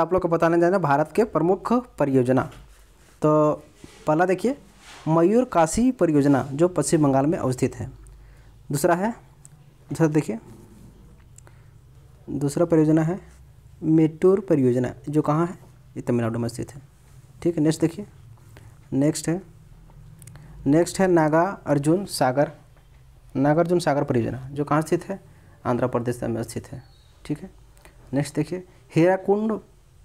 आप लोग को बताने जा रहे भारत के प्रमुख परियोजना तो पहला देखिए मयूर काशी परियोजना जो पश्चिम बंगाल में अवस्थित है दूसरा है दूसरा देखिए दूसरा परियोजना है मेटूर परियोजना जो कहाँ है ये तमिलनाडु में स्थित है ठीक है नेक्स्ट देखिए नेक्स्ट है नेक्स्ट है नागा अर्जुन सागर नागार्जुन सागर परियोजना जो कहाँ स्थित है आंध्र प्रदेश में स्थित है ठीक है नेक्स्ट देखिए हीराकुंड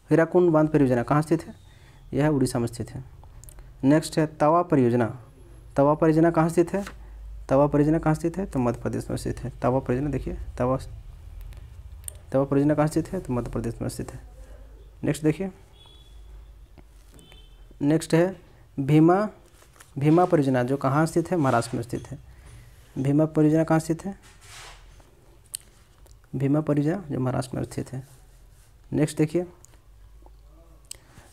हीराकुंड बांध परियोजना कहाँ स्थित है यह उड़ीसा में स्थित है नेक्स्ट है तवा परियोजना तवा परियोजना कहाँ स्थित है तवा परियोजना कहाँ स्थित है तो मध्य प्रदेश में स्थित है तवा परियोजना देखिए तवा तवा परियोजना कहाँ स्थित है तो मध्य प्रदेश में स्थित है नेक्स्ट देखिए नेक्स्ट है भीमा भीमा परियोजना जो कहाँ स्थित है महाराष्ट्र में स्थित है भीमा परियोजना कहाँ स्थित है भीमा परियोजना जो महाराष्ट्र में स्थित है नेक्स्ट देखिए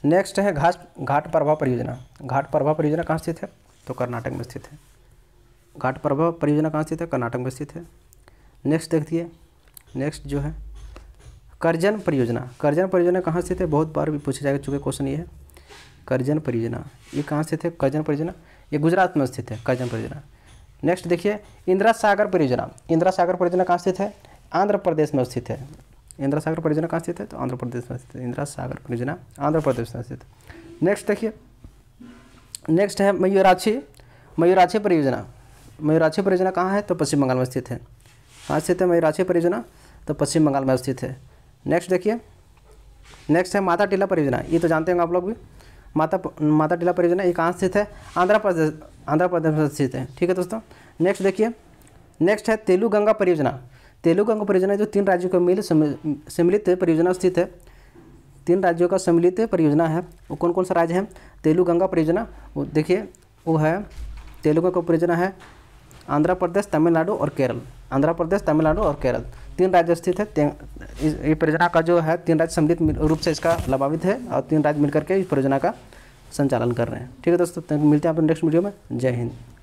नेक्स्ट है घाट घाट प्रभाव परियोजना घाट प्रभाव परियोजना कहाँ स्थित है तो कर्नाटक में स्थित है घाट प्रभाव परियोजना कहाँ स्थित है कर्नाटक में स्थित है नेक्स्ट देखिए नेक्स्ट जो है करजन परियोजना करजन परियोजना कहाँ स्थित है बहुत बार भी पूछे जा चुके क्वेश्चन ये है करजन परियोजना ये कहाँ स्थित है करजन परियोजना ये गुजरात में स्थित है करजन परियोजना नेक्स्ट देखिए इंदिरा सागर परियोजना इंदिरा सागर परियोजना कहाँ स्थित है आंध्र प्रदेश में स्थित है इंदिरा सागर परियोजना कहाँ स्थित है तो आंध्र प्रदेश में स्थित इंदिरा सागर परियोजना आंध्र प्रदेश में स्थित नेक्स्ट देखिए नेक्स्ट है मयूराक्षी मयूराक्षी परियोजना मयूराक्षी परियोजना कहाँ है तो पश्चिम बंगाल में स्थित है कहाँ स्थित है मयूराक्षी परियोजना तो पश्चिम बंगाल में स्थित है नेक्स्ट देखिए नेक्स्ट है माता टीला परियोजना ये तो जानते होंगे आप लोग भी माता माता टीला परियोजना ये कहाँ स्थित है आंध्र प्रदेश आंध्र प्रदेश में स्थित है ठीक है दोस्तों नेक्स्ट देखिए नेक्स्ट है तेलू गंगा परियोजना तेलुगु परियोजना जो तीन राज्यों का मिल सम्मिलित परियोजना स्थित है तीन राज्यों का सम्मिलित परियोजना है वो कौन कौन सा राज्य है तेलुगंगा परियोजना वो देखिए वो है तेलुगंगा परियोजना है आंध्र प्रदेश तमिलनाडु और केरल आंध्र प्रदेश तमिलनाडु और केरल तीन राज्य स्थित है ये परियोजना का जो है तीन राज्य सम्मिलित रूप से इसका लाभावित है और तीन राज्य मिलकर के इस परियोजना का संचालन कर रहे हैं ठीक है दोस्तों तो मिलते हैं आप नेक्स्ट वीडियो में जय हिंद